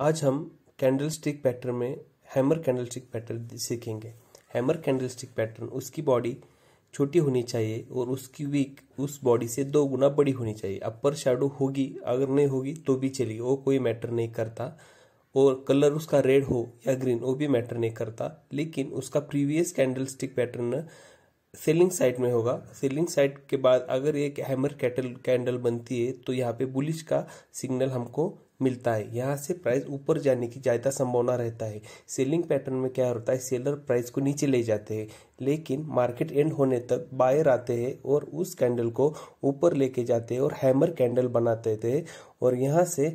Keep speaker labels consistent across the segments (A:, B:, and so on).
A: आज हम candlestick pattern में हैमर कैंडलस्टिक पैटर्न सीखेंगे हैमर कैंडलस्टिक पैटर्न उसकी बॉडी छोटी होनी चाहिए और उसकी वीक उस बॉडी से दो गुना बड़ी होनी चाहिए अपर शेडो होगी अगर नहीं होगी तो भी चलिए वो कोई मैटर नहीं करता और कलर उसका रेड हो या ग्रीन वो भी मैटर नहीं करता लेकिन उसका previous candlestick pattern selling side में होगा सेलिंग साइड के बाद अगर एक हैमर कैटल कैंडल बनती है तो यहाँ पे बुलिश का सिग्नल हमको मिलता है यहाँ से प्राइस ऊपर जाने की ज़्यादा संभावना रहता है सेलिंग पैटर्न में क्या होता है सेलर प्राइस को नीचे ले जाते हैं लेकिन मार्केट एंड होने तक बायर आते हैं और उस कैंडल को ऊपर लेके जाते हैं और हैमर कैंडल बनाते थे और यहाँ से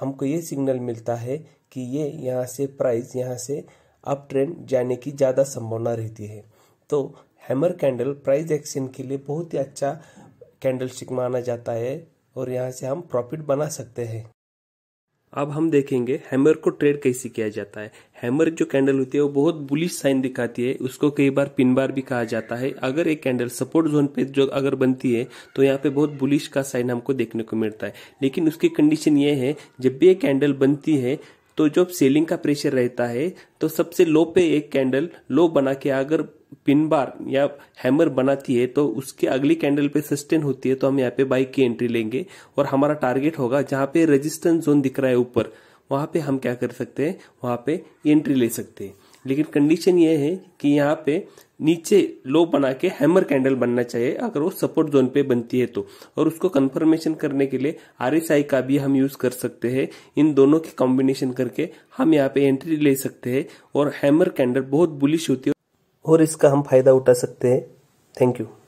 A: हमको ये सिग्नल मिलता है कि ये यहाँ से प्राइस यहाँ से अप ट्रेंड जाने की ज़्यादा संभावना रहती है तो हैमर कैंडल प्राइस एक्शन के लिए बहुत ही अच्छा कैंडल स्टिक माना जाता है और यहाँ से हम प्रॉफिट बना सकते हैं अब हम देखेंगे हैमर को ट्रेड कैसे किया जाता है हैमर जो कैंडल होती है वो बहुत बुलिश साइन दिखाती है उसको कई बार पिन बार भी कहा जाता है अगर एक कैंडल सपोर्ट जोन पे जो अगर बनती है तो यहाँ पे बहुत बुलिश का साइन हमको देखने को मिलता है लेकिन उसकी कंडीशन ये है जब भी एक कैंडल बनती है तो जब सेलिंग का प्रेशर रहता है तो सबसे लो पे एक कैंडल लो बना के अगर पिन बार या हैमर बनाती है तो उसके अगली कैंडल पे सस्टेन होती है तो हम यहाँ पे बाइक की एंट्री लेंगे और हमारा टारगेट होगा जहां पे रेजिस्टेंस जोन दिख रहा है ऊपर वहां पे हम क्या कर सकते हैं वहां पे एंट्री ले सकते हैं लेकिन कंडीशन ये है कि यहाँ पे नीचे लो बना के हैमर कैंडल बनना चाहिए अगर वो सपोर्ट जोन पे बनती है तो और उसको कंफर्मेशन करने के लिए आर का भी हम यूज कर सकते हैं इन दोनों के कॉम्बिनेशन करके हम यहाँ पे एंट्री ले सकते हैं और हैमर कैंडल बहुत बुलिश होती है और इसका हम फायदा उठा सकते हैं थैंक यू